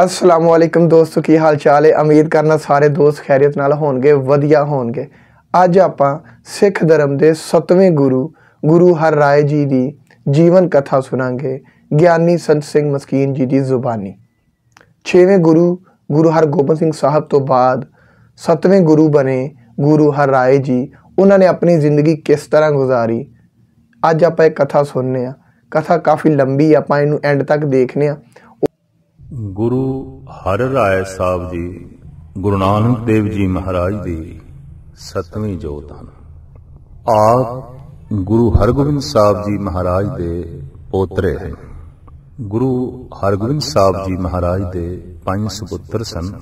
ਅਸਲਾਮ ਵਾਲੇਕਮ ਦੋਸਤੋ ਕੀ ਹਾਲ ਚਾਲ ਹੈ ਉਮੀਦ ਕਰਨਾ ਸਾਰੇ ਦੋਸਤ ਖੈਰੀਅਤ ਨਾਲ ਹੋਣਗੇ ਵਧੀਆ ਹੋਣਗੇ ਅੱਜ ਆਪਾਂ ਸਿੱਖ ਧਰਮ ਦੇ 7ਵੇਂ ਗੁਰੂ ਗੁਰੂ ਹਰ ਰਾਏ ਜੀ ਦੀ ਜੀਵਨ ਕਥਾ ਸੁਣਾਂਗੇ ਗਿਆਨੀ ਸੰਤ ਸਿੰਘ ਮਸਕੀਨ ਜੀ ਦੀ ਜ਼ੁਬਾਨੀ 6ਵੇਂ ਗੁਰੂ ਗੁਰੂ ਹਰਗੋਬਿੰਦ ਸਿੰਘ ਸਾਹਿਬ ਤੋਂ ਬਾਅਦ 7ਵੇਂ ਗੁਰੂ ਬਣੇ ਗੁਰੂ ਹਰ ਰਾਏ ਜੀ ਉਹਨਾਂ ਨੇ ਆਪਣੀ ਜ਼ਿੰਦਗੀ ਕਿਸ ਤਰ੍ਹਾਂ ਗੁਜ਼ਾਰੀ ਅੱਜ ਆਪਾਂ ਇਹ ਕਥਾ ਸੁਣਨੇ ਆ ਕਥਾ ਕਾਫੀ ਲੰਬੀ ਆਪਾਂ ਇਹਨੂੰ ਐਂਡ ਤੱਕ ਦੇਖਨੇ ਆ ਗੁਰੂ ਹਰ ਰਾਇ ਸਾਹਿਬ ਜੀ ਗੁਰੂ ਨਾਨਕ ਦੇਵ ਜੀ ਮਹਾਰਾਜ ਦੀ ਸਤਵੀਂ ਜੋਤ ਹਨ ਆਪ ਗੁਰੂ ਹਰਗੋਬਿੰਦ ਸਾਹਿਬ ਜੀ ਮਹਾਰਾਜ ਦੇ ਪੋਤਰੇ ਹਨ ਗੁਰੂ ਹਰਗੋਬਿੰਦ ਸਾਹਿਬ ਜੀ ਮਹਾਰਾਜ ਦੇ ਪੰਜ ਸੁਪੁੱਤਰ ਸਨ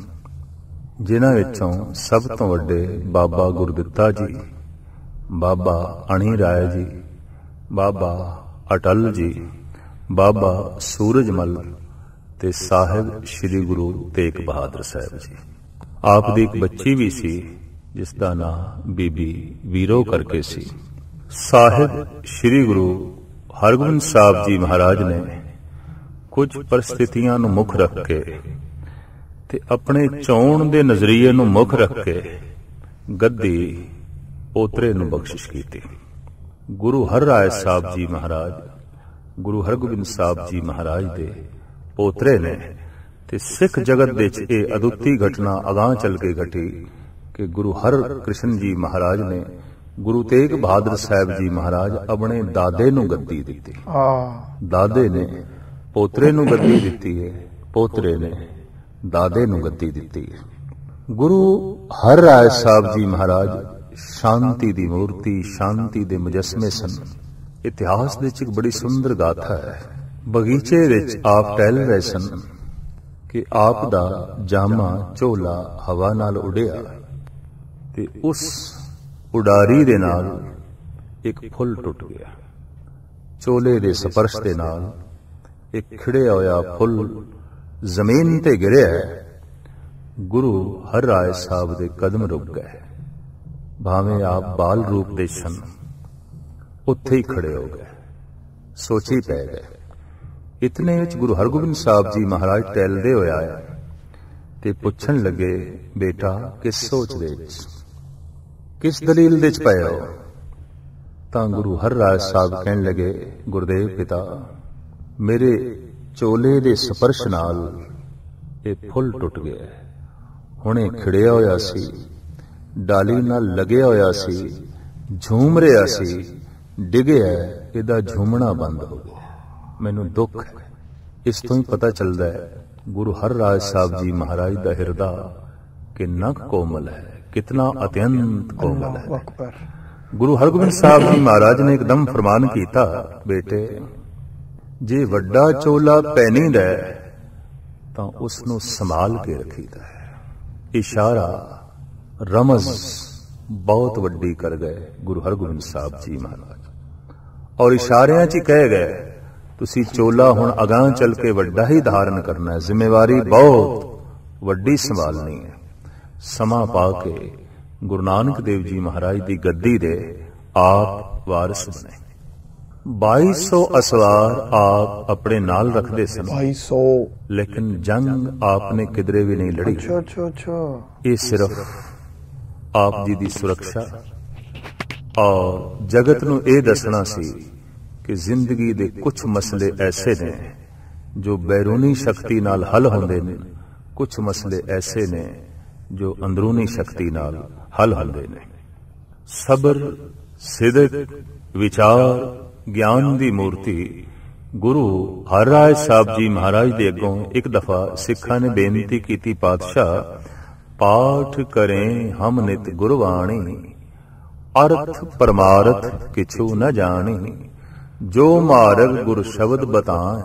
ਜਿਨ੍ਹਾਂ ਵਿੱਚੋਂ ਸਭ ਤੋਂ ਵੱਡੇ ਬਾਬਾ ਗੁਰਦਿੱਤਾ ਜੀ ਬਾਬਾ ਅਣੀ ਰਾਏ ਜੀ ਬਾਬਾ ਅਟਲ ਜੀ ਬਾਬਾ ਸੂਰਜਮਲ ਤੇ ਸਾਹਿਬ ਸ੍ਰੀ ਗੁਰੂ ਤੇਗ ਬਹਾਦਰ ਸਾਹਿਬ ਜੀ ਆਪ ਦੀ ਇੱਕ ਬੱਚੀ ਵੀ ਸੀ ਜਿਸ ਦਾ ਨਾਮ ਬੀਬੀ ਵੀਰੋ ਕਰਕੇ ਸੀ ਸਾਹਿਬ ਸ੍ਰੀ ਗੁਰੂ ਹਰਗੋਬਿੰਦ ਸਾਹਿਬ ਜੀ ਮਹਾਰਾਜ ਨੇ ਕੁਝ ਪਰਿਸਥਿਤੀਆਂ ਨੂੰ ਮੁੱਖ ਰੱਖ ਕੇ ਤੇ ਆਪਣੇ ਚੌਣ ਦੇ ਨਜ਼ਰੀਏ ਨੂੰ ਮੁੱਖ ਰੱਖ ਕੇ ਗੱਦੀ ਪੋਤਰੇ ਨੂੰ ਬਖਸ਼ਿਸ਼ ਕੀਤੀ ਗੁਰੂ ਹਰ ਰਾਏ ਸਾਹਿਬ ਜੀ ਮਹਾਰਾਜ ਗੁਰੂ ਹਰਗੋਬਿੰਦ ਸਾਹਿਬ ਜੀ ਮਹਾਰਾਜ ਦੇ ਉਤਰੇ ਨੇ ਤੇ ਸਿੱਖ ਜਗਤ ਦੇ ਵਿੱਚ ਇਹ ਅਦੁੱਤੀ ਘਟਨਾ ਅਗਾਹ ਚੱਲ ਕੇ ਘਟੀ ਕਿ ਗੁਰੂ ਹਰ ਕ੍ਰਿਸ਼ਨ ਜੀ ਮਹਾਰਾਜ ਨੇ ਗੁਰੂ ਤੇਗ ਬਹਾਦਰ ਸਾਹਿਬ ਜੀ ਮਹਾਰਾਜ ਆਪਣੇ ਦਾਦੇ ਨੂੰ ਗੱਦੀ ਦਿੱਤੀ ਆ ਦਾਦੇ ਨੇ ਪੋਤਰੇ ਨੂੰ ਗੱਦੀ ਦਿੱਤੀ ਹੈ ਪੋਤਰੇ ਨੇ ਦਾਦੇ ਨੂੰ ਗੱਦੀ ਦਿੱਤੀ ਹੈ ਗੁਰੂ ਹਰ ਰਾਜ ਸਾਹਿਬ ਜੀ ਮਹਾਰਾਜ ਸ਼ਾਂਤੀ ਦੀ ਮੂਰਤੀ ਸ਼ਾਂਤੀ ਦੇ ਮੁਜਸਮੇ ਸਨ ਇਤਿਹਾਸ ਦੇ ਵਿੱਚ ਇੱਕ ਬੜੀ ਸੁੰਦਰ ਗਾਥਾ ਹੈ ਬਗੀਚੇ ਵਿੱਚ ਆਪ ਟਹਿਲ ਰਹੇ ਸਨ ਕਿ ਆਪ ਦਾ ਜਾਮਾ ਝੋਲਾ ਹਵਾ ਨਾਲ ਉਡਿਆ ਤੇ ਉਸ ਉਡਾਰੀ ਦੇ ਨਾਲ ਇੱਕ ਫੁੱਲ ਟੁੱਟ ਗਿਆ ਚੋਲੇ ਦੇ ਸਪਰਸ਼ ਦੇ ਨਾਲ ਇੱਕ ਖਿੜਿਆ ਹੋਇਆ ਫੁੱਲ ਜ਼ਮੀਨ ਤੇ ਗਿਰਿਆ ਗੁਰੂ ਹਰ ਰਾਏ ਸਾਹਿਬ ਦੇ ਕਦਮ ਰੁਕ ਗਏ ਭਾਵੇਂ ਆਪ ਬਾਲ ਰੂਪ ਦੇ ਸਨ ਉੱਥੇ ਹੀ ਖੜੇ ਹੋ ਗਏ ਸੋਚੀ ਪੈ ਗਏ ਇਤਨੇ ਵਿੱਚ ਗੁਰੂ ਹਰਗੋਬਿੰਦ ਸਾਹਿਬ ਜੀ ਮਹਾਰਾਜ ਟੈਲਦੇ ਹੋਇਆ ਆਏ ਤੇ ਪੁੱਛਣ ਲੱਗੇ ਬੇਟਾ ਕਿਸ ਸੋਚ ਦੇ ਵਿੱਚ ਕਿਸ ਦਲੀਲ ਦੇ ਵਿੱਚ ਪਏ ਹੋ ਤਾਂ ਗੁਰੂ ਹਰਰਾਜ ਸਾਹਿਬ ਕਹਿਣ ਲੱਗੇ ਗੁਰਦੇਵ ਪਿਤਾ ਮੇਰੇ ਚੋਲੇ ਦੇ ਸਪਰਸ਼ ਨਾਲ ਇਹ ਫੁੱਲ ਟੁੱਟ ਗਿਆ ਹੁਣੇ ਖਿੜਿਆ ਹੋਇਆ ਸੀ ਡਾਲੀ ਨਾਲ ਲੱਗਿਆ ਹੋਇਆ ਸੀ ਝੂਮ ਰਿਹਾ ਸੀ ਡਿਗਿਆ ਇਹਦਾ ਝੂਮਣਾ ਬੰਦ ਹੋ ਗਿਆ ਮੈਨੂੰ ਦੁੱਖ ਇਸ ਤੋਂ ਹੀ ਪਤਾ ਚੱਲਦਾ ਹੈ ਗੁਰੂ ਹਰ ਰਾਜ ਸਾਹਿਬ ਜੀ ਮਹਾਰਾਜ ਦਾ ਹਿਰਦਾ ਕਿੰਨਾ ਕੋਮਲ ਹੈ ਕਿਤਨਾ ਅਤਿਅੰਤ ਕੋਮਲ ਹੈ ਗੁਰੂ ਹਰਗੋਬਿੰਦ ਸਾਹਿਬ ਜੀ ਮਹਾਰਾਜ ਨੇ ਇੱਕਦਮ ਫਰਮਾਨ ਕੀਤਾ ਬੇਟੇ ਜੇ ਵੱਡਾ ਚੋਲਾ ਪਹਿਨੀਦਾ ਤਾਂ ਉਸ ਨੂੰ ਸੰਭਾਲ ਕੇ ਰੱਖੀਦਾ ਹੈ ਇਸ਼ਾਰਾ ਰਮਜ਼ ਬਹੁਤ ਵੱਡੀ ਕਰ ਗਏ ਗੁਰੂ ਹਰਗੋਬਿੰਦ ਸਾਹਿਬ ਜੀ ਮਹਾਰਾਜ ਔਰ ਇਸ਼ਾਰਿਆਂ 'ਚ ਕਹਿ ਗਏ ਤੁਸੀਂ ਚੋਲਾ ਹੁਣ ਅਗਾਹ ਚੱਲ ਕੇ ਵੱਡਾ ਹੀ ਧਾਰਨ ਕਰਨਾ ਹੈ ਜ਼ਿੰਮੇਵਾਰੀ ਬਹੁਤ ਵੱਡੀ ਸੰਭਾਲਣੀ ਹੈ ਸਮਾਂ ਪਾ ਕੇ ਗੁਰੂ ਨਾਨਕ ਦੇਵ ਜੀ ਮਹਾਰਾਜ ਦੀ ਗੱਦੀ ਦੇ ਆਪ ਵਾਰਿਸ ਬਣੇ 2200 ਅਸਵਾਰ ਆਪ ਆਪਣੇ ਨਾਲ ਰੱਖਦੇ ਸਨ 2200 ਲੇਕਿਨ ਜੰਗ ਆਪ ਨੇ ਕਿਧਰੇ ਵੀ ਨਹੀਂ ਲੜੀ ਅੱਛਾ ਅੱਛਾ ਅੱਛਾ ਇਹ ਸਿਰਫ ਆਪ ਜੀ ਦੀ ਸੁਰੱਖਿਆ ਔਰ ਜਗਤ ਨੂੰ ਇਹ ਦੱਸਣਾ ਸੀ ਕਿ ਜ਼ਿੰਦਗੀ ਦੇ ਕੁਝ ਮਸਲੇ ਐਸੇ ਨੇ ਜੋ ਬੈਰੂਨੀ ਸ਼ਕਤੀ ਨਾਲ ਹੱਲ ਹੁੰਦੇ ਨੇ ਕੁਝ ਮਸਲੇ ਐਸੇ ਨੇ ਜੋ ਅੰਦਰੂਨੀ ਸ਼ਕਤੀ ਨਾਲ ਹੱਲ ਹੁੰਦੇ ਨੇ ਸਬਰ ਸਿਦਕ ਵਿਚਾਰ ਗਿਆਨ ਦੀ ਮੂਰਤੀ ਗੁਰੂ ਹਰਰਾਏ ਸਾਹਿਬ ਜੀ ਮਹਾਰਾਜ ਦੇ ਅੱਗੋਂ ਇੱਕ ਦਫਾ ਸਿੱਖਾਂ ਨੇ ਬੇਨਤੀ ਕੀਤੀ ਪਾਤਸ਼ਾਹ ਪਾਠ ਕਰੇ ਹਮ ਨਿਤ ਗੁਰਬਾਣੀ ਅਰਥ ਪਰਮਾਰਥ ਕਿਛੂ ਨ ਜਾਣੀ जो मार्ग गुरु शब्द बताए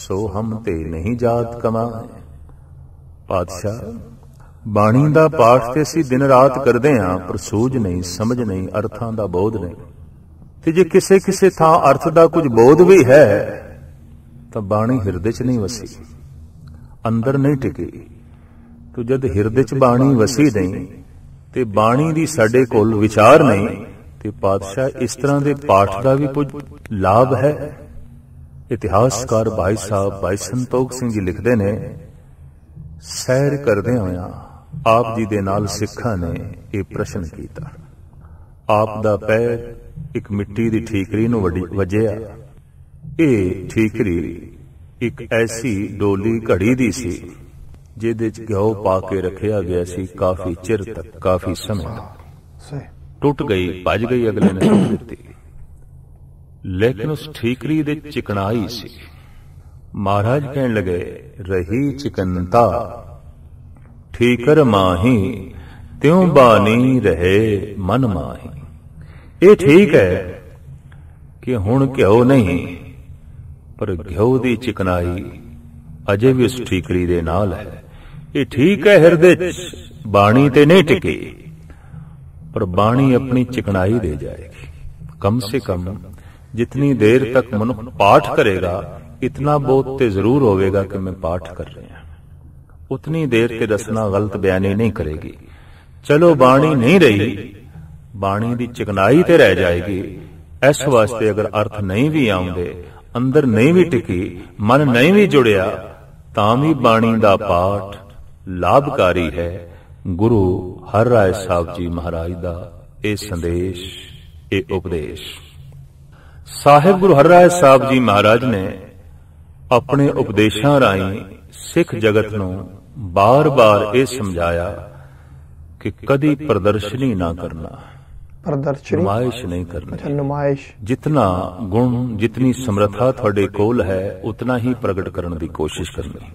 ਸੋ ਹਮ ਤੇ ਨਹੀਂ ਜਾਤ ਕਮਾਏ ਪਾਤਸ਼ਾਹ ਬਾਣੀ ਦਾ ਪਾਠ ਤੇ ਅਸੀਂ ਦਿਨ ਰਾਤ ਕਰਦੇ ਆਂ ਪਰ ਸੂਝ ਨਹੀਂ ਸਮਝ ਨਹੀਂ ਅਰਥਾਂ ਦਾ ਬੋਧ ਨਹੀਂ ਤੇ ਜੇ ਕਿਸੇ ਕਿਸੇ ਥਾਂ ਅਰਥ ਦਾ ਕੁਝ ਬੋਧ ਵੀ ਹੈ ਤਾਂ ਬਾਣੀ ਹਿਰਦੇ 'ਚ ਨਹੀਂ ਵਸੀ ਅੰਦਰ ਨਹੀਂ ਟਿਕੀ ਤੋ ਜਦ ਹਿਰਦੇ 'ਚ ਬਾਣੀ ਵਸੀ ਨਹੀਂ ਤੇ ਬਾਣੀ ਦੀ ਸਾਡੇ ਕੋਲ ਵਿਚਾਰ ਨਹੀਂ ਤੇ ਪਾਤਸ਼ਾਹ ਇਸ ਤਰ੍ਹਾਂ ਦੇ ਪਾਠ ਦਾ ਵੀ ਕੁਝ ਲਾਭ ਹੈ ਇਤਿਹਾਸਕਾਰ ਭਾਈ ਸਾਹਿਬ ਭਾਈ ਸੰਤੋਖ ਸਿੰਘ ਜੀ ਲਿਖਦੇ ਨੇ ਸੈਰ ਕਰਦੇ ਹੋਇਆ ਆਪ ਜੀ ਦੇ ਨਾਲ ਸਿੱਖਾਂ ਨੇ ਇਹ ਪ੍ਰਸ਼ਨ ਕੀਤਾ ਆਪ ਦਾ ਪੈਰ ਇੱਕ ਮਿੱਟੀ ਦੀ ਠੀਕਰੀ ਨੂੰ ਵਜਿਆ ਇਹ ਠੀਕਰੀ ਇੱਕ ਐਸੀ ਡੋਲੀ ਘੜੀ ਦੀ ਸੀ ਜਿਹਦੇ 'ਚ ਘਿਓ ਪਾ ਕੇ ਰੱਖਿਆ ਗਿਆ ਸੀ ਕਾਫੀ ਚਿਰ ਤੱਕ ਕਾਫੀ ਸਮੇਂ ਤੱਕ ਟੁੱਟ ਗਈ ਭੱਜ ਗਈ ਅਗਲੇ ਨੇ ਸੁੱਟ ਦਿੱਤੀ ਲੇਕਿਨ ਉਸ ਠੀਕਰੀ ਦੇ ਚਿਕਣਾਈ ਸੀ ਮਹਾਰਾਜ ਕਹਿਣ ਲਗੇ ਰਹੀ ਚਿਕਨਤਾ ਠੀਕਰ ਮਾਹੀ ਤਿਉ ਬਾਣੀ ਰਹੇ ਮਨ ਮਾਹੀ ਇਹ ਠੀਕ ਹੈ ਕਿ ਹੁਣ ਘਿਓ ਨਹੀਂ ਪਰ ਘਿਓ ਦੀ ਚਿਕਨਾਈ ਅਜੇ ਵੀ ਉਸ ਠੀਕਰੀ ਦੇ ਨਾਲ ਹੈ ਇਹ ਠੀਕ ਹੈ ਹਿਰਦੇ ਚ ਬਾਣੀ ਤੇ ਨਹੀਂ ਟਿਕੀ ਪਰ ਬਾਣੀ ਆਪਣੀ ਚਿਕਣਾਈ ਦੇ ਜਾਏਗੀ ਕਮ ਸੇ ਕਮ ਜਿਤਨੀ ਦੇਰ ਤੱਕ ਮਨੁੱਖ ਪਾਠ ਕਰੇਗਾ ਇਤਨਾ ਬੋਤ ਤੇ ਜ਼ਰੂਰ ਹੋਵੇਗਾ ਕਿ ਮੈਂ ਪਾਠ ਕਰ ਰਿਹਾ ਹਾਂ ਉਤਨੀ ਦੇਰ ਤੇ ਦਸਨਾ ਗਲਤ ਬਿਆਨੀ ਨਹੀਂ ਕਰੇਗੀ ਚਲੋ ਬਾਣੀ ਨਹੀਂ ਰਹੀ ਬਾਣੀ ਦੀ ਚਿਕਨਾਈ ਤੇ ਰਹਿ ਜਾਏਗੀ ਇਸ ਵਾਸਤੇ ਅਗਰ ਅਰਥ ਨਹੀਂ ਵੀ ਆਉਂਦੇ ਅੰਦਰ ਨਹੀਂ ਵੀ ਟਿਕੀ ਮਨ ਨਹੀਂ ਵੀ ਜੁੜਿਆ ਤਾਂ ਵੀ ਬਾਣੀ ਦਾ ਪਾਠ ਲਾਭਕਾਰੀ ਹੈ ਗੁਰੂ ਹਰ ਰਾਏ ਸਾਹਿਬ ਜੀ ਮਹਾਰਾਜ ਦਾ ਇਹ ਸੰਦੇਸ਼ ਇਹ ਉਪਦੇਸ਼ ਸਾਹਿਬ ਗੁਰੂ ਹਰ ਰਾਏ ਸਾਹਿਬ ਜੀ ਮਹਾਰਾਜ ਨੇ ਆਪਣੇ ਉਪਦੇਸ਼ਾਂ ਰਾਹੀਂ ਸਿੱਖ ਜਗਤ ਨੂੰ ਬਾਰ-ਬਾਰ ਇਹ ਸਮਝਾਇਆ ਕਿ ਕਦੀ ਪ੍ਰਦਰਸ਼ਨੀ ਨਾ ਕਰਨਾ ਪ੍ਰਦਰਸ਼ਨੀ ਨਮਾਇਸ਼ ਨਹੀਂ ਕਰਨੀ ਅੱਛਾ ਨਮਾਇਸ਼ ਜਿੰਨਾ ਗੁਣ ਜਿੰਨੀ ਸਮਰੱਥਾ ਤੁਹਾਡੇ ਕੋਲ ਹੈ ਉਤਨਾ ਹੀ ਪ੍ਰਗਟ ਕਰਨ ਦੀ ਕੋਸ਼ਿਸ਼ ਕਰਨੀ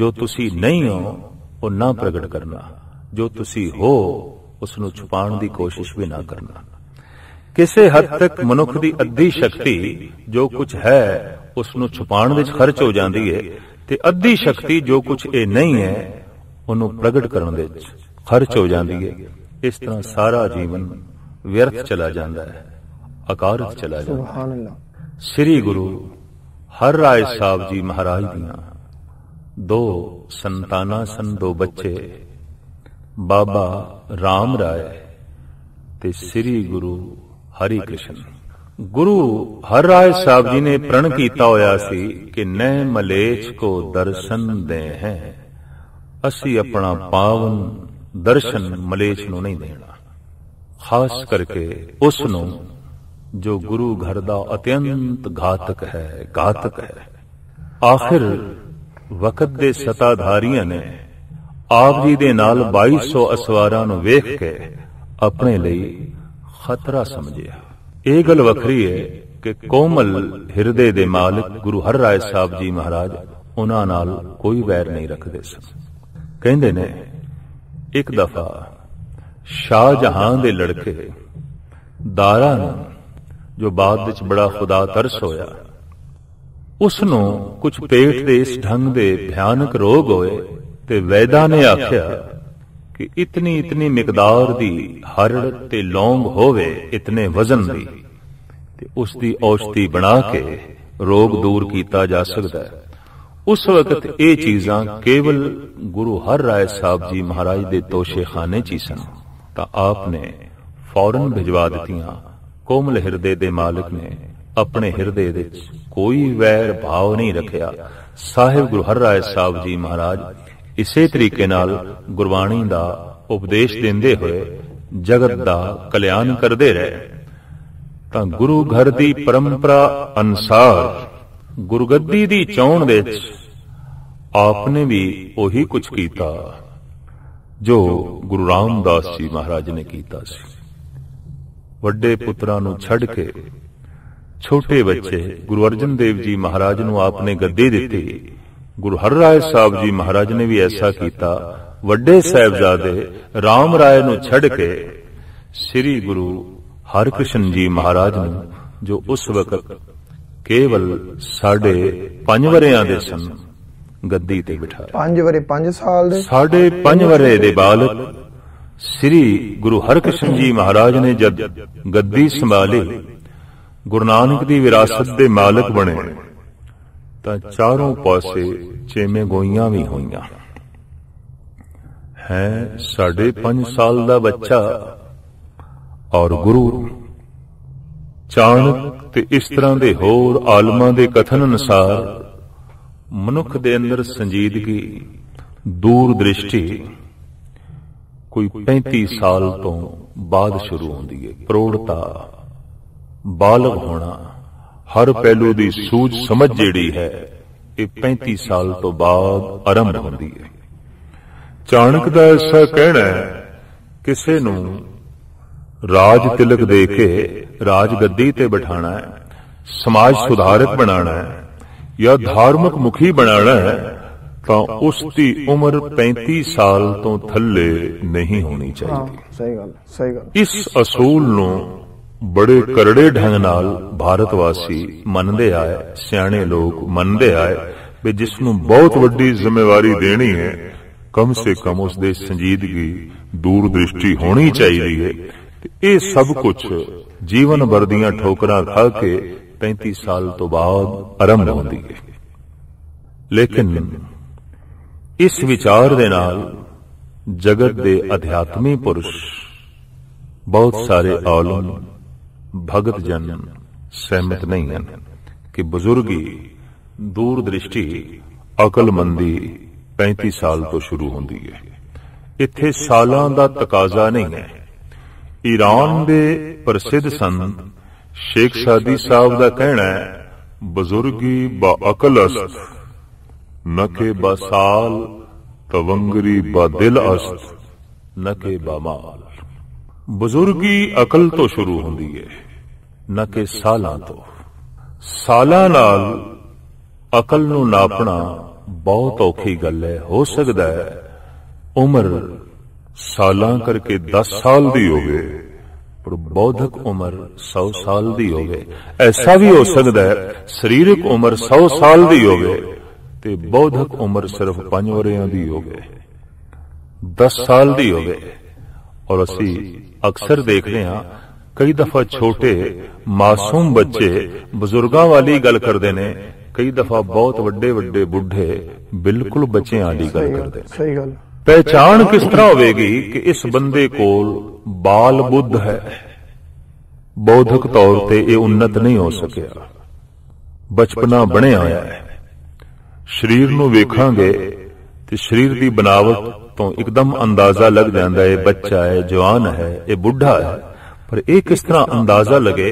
ਜੋ ਤੁਸੀਂ ਨਹੀਂ ਹੋ ਉਹ ਨਾ ਪ੍ਰਗਟ ਕਰਨਾ ਜੋ ਤੁਸੀਂ ਹੋ ਉਸ ਨੂੰ ਛੁਪਾਉਣ ਦੀ ਕੋਸ਼ਿਸ਼ ਵੀ ਨਾ ਕਰਨਾ ਕਿਸੇ ਹੱਦ ਤੱਕ ਮਨੁੱਖ ਦੀ ਅੱਧੀ ਸ਼ਕਤੀ ਜੋ ਕੁਝ ਹੈ ਉਸ ਨੂੰ ਛੁਪਾਉਣ ਵਿੱਚ ਖਰਚ ਹੋ ਜਾਂਦੀ ਹੈ ਤੇ ਅੱਧੀ ਸ਼ਕਤੀ ਜੋ ਕੁਝ ਇਹ ਨਹੀਂ ਹੈ ਉਹਨੂੰ ਪ੍ਰਗਟ ਕਰਨ ਵਿੱਚ ਖਰਚ ਹੋ ਜਾਂਦੀ ਹੈ ਇਸ ਤਰ੍ਹਾਂ ਸਾਰਾ ਜੀਵਨ ਵਿਅਰਥ ਚਲਾ ਜਾਂਦਾ ਹੈ ਅਕਾਰਤ ਚਲਾ ਜਾਂਦਾ ਸੁਭਾਨ ਅੱਲਾਹ ਸ੍ਰੀ ਗੁਰੂ ਹਰ ਰਾਏ ਸਾਹਿਬ ਜੀ ਮਹਾਰਾਜ ਦੀਆਂ ਦੋ ਸੰਤਾਨਾਂ ਸੰ ਦੋ ਬੱਚੇ ਬਾਬਾ ਰਾਮ ਰਾਏ ਤੇ ਸ੍ਰੀ ਗੁਰੂ ਹਰੀ ਕ੍ਰਿਸ਼ਨ ਗੁਰੂ ਹਰ ਰਾਏ ਸਾਹਿਬ ਜੀ ਨੇ ਪ੍ਰਣ ਕੀਤਾ ਹੋਇਆ ਸੀ ਕਿ ਨਹਿ ਮਲੇਛ ਕੋ ਦਰਸ਼ਨ ਦੇ ਹੈ ਅਸੀਂ ਆਪਣਾ ਪਾਵਨ ਦਰਸ਼ਨ ਮਲੇਛ ਨੂੰ ਨਹੀਂ ਦੇਣਾ ਖਾਸ ਕਰਕੇ ਉਸ ਨੂੰ ਜੋ ਗੁਰੂ ਘਰ ਦਾ ਅਤਿਅੰਤ ਘਾਤਕ ਹੈ ਘਾਤਕ ਹੈ ਆਖਿਰ ਵਕਤ ਦੇ ਸਤਾਧਾਰੀਆਂ ਨੇ ਆਪ ਜੀ ਦੇ ਨਾਲ 2200 ਅਸਵਾਰਾਂ ਨੂੰ ਵੇਖ ਕੇ ਆਪਣੇ ਲਈ ਖਤਰਾ ਸਮਝਿਆ ਇਹ ਗੱਲ ਵੱਖਰੀ ਹੈ ਕਿ ਕੋਮਲ ਹਿਰਦੇ ਦੇ ਮਾਲਕ ਗੁਰੂ ਹਰ ਰਾਏ ਸਾਹਿਬ ਜੀ ਮਹਾਰਾਜ ਉਹਨਾਂ ਨਾਲ ਕੋਈ ਵੈਰ ਨਹੀਂ ਰੱਖਦੇ ਸਨ ਕਹਿੰਦੇ ਨੇ ਇੱਕ ਦਫਾ ਸ਼ਾਹ ਜਹਾਂ ਦੇ ਲੜਕੇ ਦਾਰਾ ਨੂੰ ਜੋ ਬਾਅਦ ਵਿੱਚ ਬੜਾ ਖੁਦਾ ਤਰਸ ਹੋਇਆ ਉਸ ਨੂੰ ਕੁਝ ਪੇਟ ਦੇ ਇਸ ਢੰਗ ਦੇ ਭਿਆਨਕ ਰੋਗ ਹੋਏ ਤੇ ਵੈਦਾ ਨੇ ਆਖਿਆ ਕਿ ਇਤਨੀ ਇਤਨੀ ਮਿਕਦਾਰ ਦੀ ਹਰੜ ਤੇ ਲੌਂਗ ਹੋਵੇ ਇਤਨੇ ਵਜ਼ਨ ਦੀ ਤੇ ਉਸ ਦੀ ਔਸ਼ਧੀ ਬਣਾ ਕੇ ਰੋਗ ਦੂਰ ਕੀਤਾ ਜਾ ਸਕਦਾ ਹੈ ਉਸ ਵਕਤ ਇਹ ਚੀਜ਼ਾਂ ਕੇਵਲ ਗੁਰੂ ਹਰ Rai ਸਾਹਿਬ ਜੀ ਮਹਾਰਾਜ ਦੇ ਤੋਸ਼ੇਖਾਨੇ ਚ ਸਨ ਤਾਂ ਆਪ ਨੇ ਫੌਰਨ ਭਿਜਵਾ ਦਿੱਤੀਆਂ ਕੋਮਲ ਹਿਰਦੇ ਦੇ ਮਾਲਕ ਨੇ ਆਪਣੇ ਹਿਰਦੇ ਵਿੱਚ ਕੋਈ ਵੈਰ ਭਾਵ ਨਹੀਂ ਰੱਖਿਆ ਸਾਹਿਬ ਗੁਰੂ ਹਰ Rai ਸਾਹਿਬ ਜੀ ਮਹਾਰਾਜ ਇਸੇ ਤਰੀਕੇ ਨਾਲ ਗੁਰਬਾਣੀ ਦਾ ਉਪਦੇਸ਼ ਦਿੰਦੇ ਹੋਏ ਜਗਤ ਦਾ ਕਲਿਆਣ ਕਰਦੇ ਰਹੇ ਤਾਂ ਗੁਰੂ ਘਰ ਦੀ ਪਰੰਪਰਾ ਅਨਸਾਰ ਗੁਰਗੱਦੀ ਦੀ ਚੌਣ ਵਿੱਚ ਆਪਨੇ ਵੀ ਉਹੀ ਕੁਝ ਕੀਤਾ ਜੋ ਗੁਰੂ ਰਾਮਦਾਸ ਜੀ ਮਹਾਰਾਜ ਨੇ ਕੀਤਾ ਸੀ ਵੱਡੇ ਪੁੱਤਰਾਂ ਨੂੰ ਛੱਡ ਕੇ ਛੋਟੇ ਬੱਚੇ ਗੁਰੂ ਅਰਜਨ ਦੇਵ ਜੀ ਮਹਾਰਾਜ ਨੂੰ ਆਪਨੇ ਗੱਦੀ ਦਿੱਤੀ ਗੁਰੂ ਹਰ ਰਾਏ ਸਾਹਿਬ ਜੀ ਮਹਾਰਾਜ ਨੇ ਵੀ ਐਸਾ ਕੀਤਾ ਵੱਡੇ ਸਹਿਬਜ਼ਾਦੇ RAM ਰਾਏ ਨੂੰ ਛੱਡ ਕੇ ਸ੍ਰੀ ਗੁਰੂ ਹਰਿਕ੍ਰਿਸ਼ਨ ਜੀ ਮਹਾਰਾਜ ਨੂੰ ਜੋ ਉਸ ਵਕਤ ਕੇਵਲ ਸਾਡੇ 5 ਵਰਿਆਂ ਦੇ ਸਨ ਗੱਦੀ ਤੇ ਬਿਠਾਇਆ 5 ਵਰੇ 5 ਸਾਲ ਦੇ ਸਾਡੇ 5 ਵਰੇ ਦੇ ਬਾਲਕ ਸ੍ਰੀ ਗੁਰੂ ਹਰਿਕ੍ਰਿਸ਼ਨ ਜੀ ਮਹਾਰਾਜ ਨੇ ਜਦ ਗੱਦੀ ਸੰਭਾਲੀ ਗੁਰੂ ਨਾਨਕ ਦੀ ਵਿਰਾਸਤ ਦੇ ਮਾਲਕ ਬਣੇ ਤਾਂ ਚਾਰੋਂ ਪਾਸੇ ਚੇਵੇਂ ਗੋਈਆਂ ਵੀ ਹੋਈਆਂ ਹੈ ਸਾਡੇ 5 ਸਾਲ ਦਾ ਬੱਚਾ ਔਰ ਗੁਰੂ ਚਾਣਕ ਤੇ ਇਸ ਤਰ੍ਹਾਂ ਦੇ ਹੋਰ ਆਲਮਾਂ ਦੇ ਕਥਨ ਅਨੁਸਾਰ ਮਨੁੱਖ ਦੇ ਅੰਦਰ ਸੰਜੀਦਗੀ ਦੂਰ ਦ੍ਰਿਸ਼ਟੀ ਕੋਈ 35 ਸਾਲ ਤੋਂ ਬਾਅਦ ਸ਼ੁਰੂ ਹੁੰਦੀ ਹੈ ਪ੍ਰੋੜਤਾ ਬਾਲਗ ਹੋਣਾ ਹਰ ਪਹਿਲੂ ਦੀ ਸੂਝ ਸਮਝ ਜਿਹੜੀ ਹੈ ਇਹ 35 ਸਾਲ ਤੋਂ ਬਾਅਦ ਆਰੰਭ ਹੁੰਦੀ ਹੈ ਚਾਣਕ ਦਾ ਐਸਾ ਕਹਿਣਾ ਹੈ ਕਿਸੇ ਨੂੰ ਰਾਜ ਤਿਲਕ ਦੇ ਕੇ ਰਾਜ ਗੱਦੀ ਤੇ ਬਿਠਾਣਾ ਹੈ ਸਮਾਜ ਸੁਧਾਰਕ ਬਣਾਣਾ ਹੈ ਜਾਂ ਧਾਰਮਿਕ ਮੁਖੀ ਬਣਾਣਾ ਹੈ ਤਾਂ ਉਸ ਦੀ ਉਮਰ 35 ਸਾਲ ਤੋਂ ਥੱਲੇ ਨਹੀਂ ਹੋਣੀ ਚਾਹੀਦੀ ਸਹੀ ਗੱਲ ਸਹੀ ਗੱਲ ਇਸ ਅਸੂਲ ਨੂੰ ਬੜੇ ਕਰੜੇ ਢੰਗ ਨਾਲ ਭਾਰਤ ਵਾਸੀ ਮੰਨਦੇ ਆਏ ਸਿਆਣੇ ਲੋਕ ਮੰਨਦੇ ਆਏ ਵੀ ਜਿਸ ਨੂੰ ਬਹੁਤ ਵੱਡੀ ਜ਼ਿੰਮੇਵਾਰੀ ਦੇਣੀ ਹੈ ਕਮ ਸੇ ਕਮ ਉਸ ਦੇ ਸੰਜੀਦਗੀ ਦੂਰ ਦ੍ਰਿਸ਼ਟੀ ਹੋਣੀ ਚਾਹੀਦੀ ਹੈ ਇਹ ਸਭ ਕੁਝ ਜੀਵਨ ਭਰ ਦੀਆਂ ਠੋਕਰਾਂ ਖਾ ਕੇ 35 ਸਾਲ ਤੋਂ ਬਾਅਦ ਆਰੰਭ ਹੁੰਦੀ ਹੈ ਲੇਕਿਨ ਇਸ ਵਿਚਾਰ ਦੇ ਨਾਲ ਜਗਤ ਦੇ ਅਧਿਆਤਮੀ ਪੁਰਸ਼ ਬਹੁਤ ਸਾਰੇ ਔਲਮ ਭਗਤ ਜਨ ਸਹਿਮਤ ਨਹੀਂ ਹਨ ਕਿ ਬਜ਼ੁਰਗੀ ਦੂਰ ਦ੍ਰਿਸ਼ਟੀ ਅਕਲਮੰਦੀ 35 ਸਾਲ ਤੋਂ ਸ਼ੁਰੂ ਹੁੰਦੀ ਹੈ ਇੱਥੇ ਸਾਲਾਂ ਦਾ ਤਕਾਜ਼ਾ ਨਹੀਂ ਹੈ ਈਰਾਨ ਦੇ ਪ੍ਰਸਿੱਧ ਸੰਤ ਸ਼ੇਖ ਸਾਦੀ ਸਾਹਿਬ ਦਾ ਕਹਿਣਾ ਹੈ ਬਜ਼ੁਰਗੀ ਬਾ ਅਕਲ ਅਸਤ ਨਕੇ ਬਾ ਸਾਲ ਤਵੰਗਰੀ ਬਾ ਦਿਲ ਅਸਤ ਨਕੇ ਬਾ ਮਾਲ ਬਜ਼ੁਰਗੀ ਅਕਲ ਤੋਂ ਸ਼ੁਰੂ ਹੁੰਦੀ ਹੈ ਨਾ ਕਿ ਸਾਲਾਂ ਤੋਂ ਸਾਲਾਂ ਨਾਲ ਅਕਲ ਨੂੰ ਨਾਪਣਾ ਬਹੁਤ ਔਖੀ ਗੱਲ ਹੈ ਹੋ ਸਕਦਾ ਹੈ ਉਮਰ ਸਾਲਾਂ ਕਰਕੇ 10 ਸਾਲ ਦੀ ਹੋਵੇ ਪਰ ਬੌਧਿਕ ਉਮਰ 100 ਸਾਲ ਦੀ ਹੋਵੇ ਐਸਾ ਵੀ ਹੋ ਸਕਦਾ ਹੈ ਸਰੀਰਕ ਉਮਰ 100 ਸਾਲ ਦੀ ਹੋਵੇ ਤੇ ਬੌਧਿਕ ਉਮਰ ਸਿਰਫ 5 ਵਰਿਆਂ ਦੀ ਹੋਵੇ 10 ਸਾਲ ਦੀ ਹੋਵੇ ਔਰ ਅਸੀਂ ਅਕਸਰ ਦੇਖਦੇ ਹਾਂ ਕਈ ਦਫਾ ਛੋਟੇ ਮਾਸੂਮ ਬੱਚੇ ਬਜ਼ੁਰਗਾਂ ਵਾਲੀ ਗੱਲ ਕਰਦੇ ਨੇ ਕਈ ਦਫਾ ਬਹੁਤ ਵੱਡੇ ਵੱਡੇ ਬੁੱਢੇ ਬਿਲਕੁਲ ਬੱਚਿਆਂ ਦੀ ਗੱਲ ਕਰਦੇ ਨੇ ਸਹੀ ਗੱਲ ਪਹਿਚਾਨ ਕਿਸ ਤਰ੍ਹਾਂ ਹੋਵੇਗੀ ਕਿ ਇਸ ਬੰਦੇ ਕੋਲ ਬਾਲ ਬੁੱਧ ਹੈ ਬੌਧਿਕ ਤੌਰ ਤੇ ਇਹ ਉન્નਤ ਨਹੀਂ ਹੋ ਸਕਿਆ ਬਚਪਨਾ ਬਣਿਆ ਆਇਆ ਹੈ ਸਰੀਰ ਨੂੰ ਵੇਖਾਂਗੇ ਤੇ ਸਰੀਰ ਦੀ ਬਨਾਵਟ ਤੋਂ ਇੱਕਦਮ ਅੰਦਾਜ਼ਾ ਲੱਗ ਜਾਂਦਾ ਹੈ ਬੱਚਾ ਹੈ ਜਵਾਨ ਹੈ ਇਹ ਬੁੱਢਾ ਹੈ ਪਰ ਇਹ ਕਿਸ ਤਰ੍ਹਾਂ ਅੰਦਾਜ਼ਾ ਲਗੇ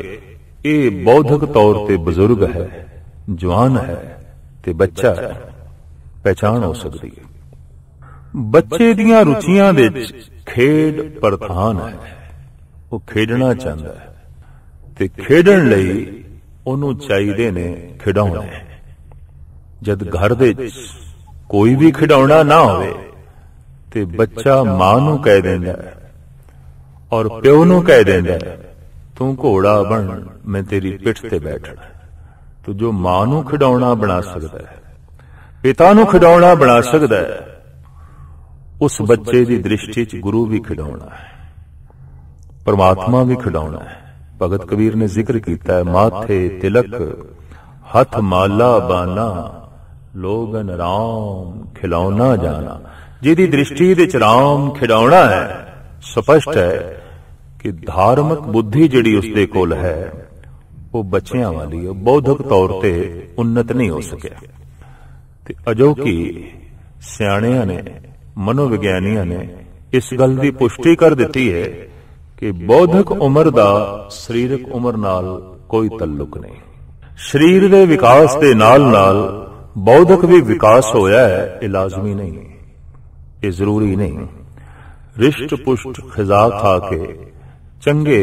ਇਹ ਬੌਧਿਕ ਤੌਰ ਤੇ ਬਜ਼ੁਰਗ ਹੈ ਜਵਾਨ ਹੈ ਤੇ ਬੱਚਾ ਹੈ ਪਛਾਣ ਹੋ ਸਕਦੀ ਹੈ ਬੱਚੇ ਦੀਆਂ ਰੁਚੀਆਂ ਦੇ ਵਿੱਚ ਖੇਡ ਪ੍ਰਧਾਨ ਹੈ ਉਹ ਖੇਡਣਾ ਚਾਹੁੰਦਾ ਹੈ ਤੇ ਖੇਡਣ ਲਈ ਉਹਨੂੰ ਚਾਹੀਦੇ ਨੇ ਖਿਡੌਣੇ ਜਦ ਘਰ ਦੇ ਕੋਈ ਵੀ ਖਿਡੌਣਾ ਨਾ ਹੋਵੇ ਤੇ ਬੱਚਾ ਮਾਂ ਨੂੰ ਕਹਿ ਦਿੰਦਾ ਹੈ ਔਰ ਪਿਓ ਨੂੰ ਕਹਿ ਦਿੰਦਾ ਹੈ ਤੂੰ ਘੋੜਾ ਬਣ ਮੈਂ ਤੇਰੀ ਪਿੱਠ ਤੇ ਬੈਠਣਾ ਤੋ ਜੋ ਮਾਂ ਨੂੰ ਖਿਡਾਉਣਾ ਬਣਾ ਸਕਦਾ ਹੈ ਪਿਤਾ ਨੂੰ ਖਿਡਾਉਣਾ ਬਣਾ ਸਕਦਾ ਹੈ ਉਸ ਬੱਚੇ ਦੀ ਦ੍ਰਿਸ਼ਟੀ 'ਚ ਗੁਰੂ ਵੀ ਖਿਡਾਉਣਾ ਹੈ ਪਰਮਾਤਮਾ ਵੀ ਖਿਡਾਉਣਾ ਹੈ ਭਗਤ ਕਬੀਰ ਨੇ ਜ਼ਿਕਰ ਕੀਤਾ ਹੈ ਮਾਥੇ ਤਿਲਕ ਹੱਥ ਮਾਲਾ ਬਾਨਾ ਲੋਗਨ ਰਾਮ ਖਿਲਾਉਣਾ ਜਾਣਾ ਜਿਹਦੀ ਦ੍ਰਿਸ਼ਟੀ ਦੇ ਚਰਾਮ ਖਿਡਾਉਣਾ ਹੈ ਸਪਸ਼ਟ ਹੈ ਕਿ ਧਾਰਮਿਕ ਬੁੱਧੀ ਜਿਹੜੀ ਉਸਦੇ ਕੋਲ ਹੈ ਉਹ ਬੱਚਿਆਂ ਵਾਲੀ ਉਹ ਬੌਧਿਕ ਤੌਰ ਤੇ ਉન્નਤ ਨਹੀਂ ਹੋ ਸਕਿਆ ਤੇ ਅਜੋ ਕਿ ਸਿਆਣਿਆਂ ਨੇ ਮਨੋਵਿਗਿਆਨੀਆਂ ਨੇ ਇਸ ਗੱਲ ਦੀ ਪੁਸ਼ਟੀ ਕਰ ਦਿੱਤੀ ਹੈ ਕਿ ਬੌਧਿਕ ਉਮਰ ਦਾ ਸਰੀਰਕ ਉਮਰ ਨਾਲ ਕੋਈ ਤਲੁਕ ਨਹੀਂ ਸਰੀਰ ਦੇ ਵਿਕਾਸ ਦੇ ਨਾਲ ਨਾਲ ਬੌਧਿਕ ਵੀ ਵਿਕਾਸ ਹੋਇਆ ਹੈ ਇਹ ਲਾਜ਼ਮੀ ਨਹੀਂ ਇਹ ਜ਼ਰੂਰੀ ਨਹੀਂ ਰਿਸ਼ਟ ਪੁਸ਼ਟ ਖਜ਼ਾ ਖਾ ਕੇ ਚੰਗੇ